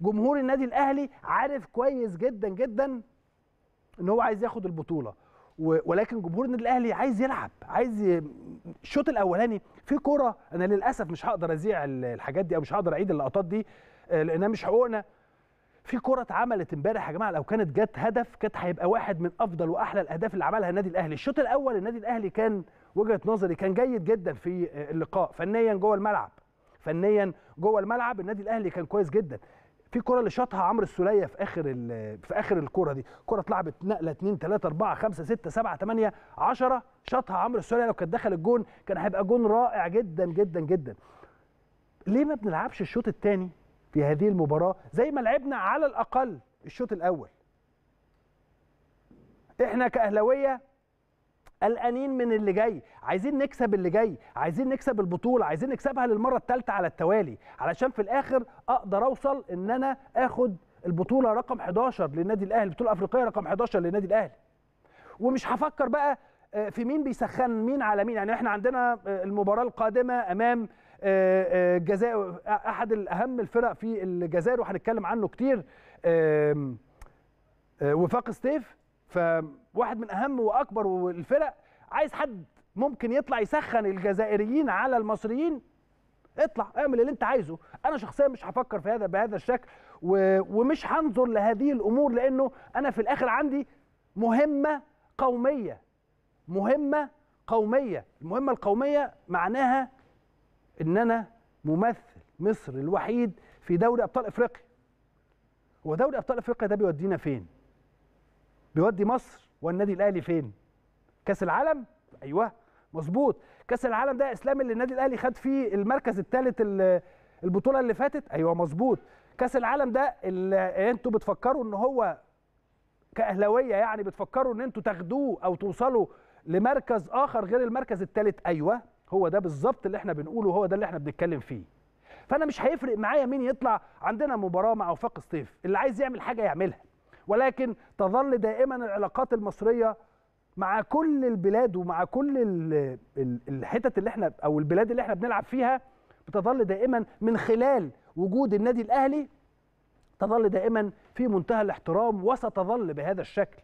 جمهور النادي الاهلي عارف كويس جدا جدا ان هو عايز ياخد البطوله ولكن جمهور النادي الاهلي عايز يلعب عايز الشوط الاولاني في كره انا للاسف مش هقدر اذيع الحاجات دي او مش هقدر اعيد اللقطات دي آه، لانها مش حقوقنا في كره اتعملت امبارح يا جماعه لو كانت جت هدف كانت هيبقى واحد من افضل واحلى الاهداف اللي عملها النادي الاهلي الشوط الاول النادي الاهلي كان وجهه نظري كان جيد جدا في آه، اللقاء فنيا جوه الملعب فنيا جوه الملعب النادي الاهلي كان كويس جدا في كره اللي شاطها عمرو السوليه في اخر في اخر الكره دي كره اتلعبت نقله 2 3 4 5 6 7 8 10 شاطها عمرو السوليه لو كانت دخل الجون كان هيبقى جون رائع جدا جدا جدا ليه ما بنلعبش الشوط الثاني في هذه المباراه زي ما لعبنا على الاقل الشوط الاول احنا كاهلاويه قلقانين من اللي جاي عايزين نكسب اللي جاي عايزين نكسب البطوله عايزين نكسبها للمره الثالثه على التوالي علشان في الاخر اقدر اوصل ان انا اخد البطوله رقم 11 للنادي الاهلي البطوله الافريقيه رقم 11 للنادي الاهلي ومش هفكر بقى آه، في مين بيسخن مين على مين يعني احنا عندنا آه، المباراه القادمه امام آه، الجزائر احد اهم الفرق في الجزائر وهنتكلم عنه كتير وفاق ستيف فواحد من اهم واكبر الفرق عايز حد ممكن يطلع يسخن الجزائريين على المصريين اطلع اعمل اللي انت عايزه انا شخصيا مش هفكر في هذا بهذا الشكل و... ومش هنظر لهذه الامور لانه انا في الاخر عندي مهمه قوميه مهمه قوميه المهمه القوميه معناها ان انا ممثل مصر الوحيد في دوري ابطال افريقيا هو دوري ابطال افريقيا ده بيودينا فين بيودي مصر والنادي الاهلي فين كاس العالم ايوه مظبوط كاس العالم ده اسلام اللي النادي الاهلي خد فيه المركز الثالث البطوله اللي فاتت ايوه مظبوط كاس العالم ده اللي انتوا بتفكروا ان هو كاهلاويه يعني بتفكروا ان انتوا تاخدوه او توصلوا لمركز اخر غير المركز الثالث ايوه هو ده بالظبط اللي احنا بنقوله هو ده اللي احنا بنتكلم فيه فانا مش هيفرق معايا مين يطلع عندنا مباراه مع وفاق الصيف اللي عايز يعمل حاجه يعملها ولكن تظل دائما العلاقات المصريه مع كل البلاد ومع كل الحتت اللي احنا او البلاد اللي احنا بنلعب فيها بتظل دائما من خلال وجود النادي الاهلي تظل دائما في منتهى الاحترام وستظل بهذا الشكل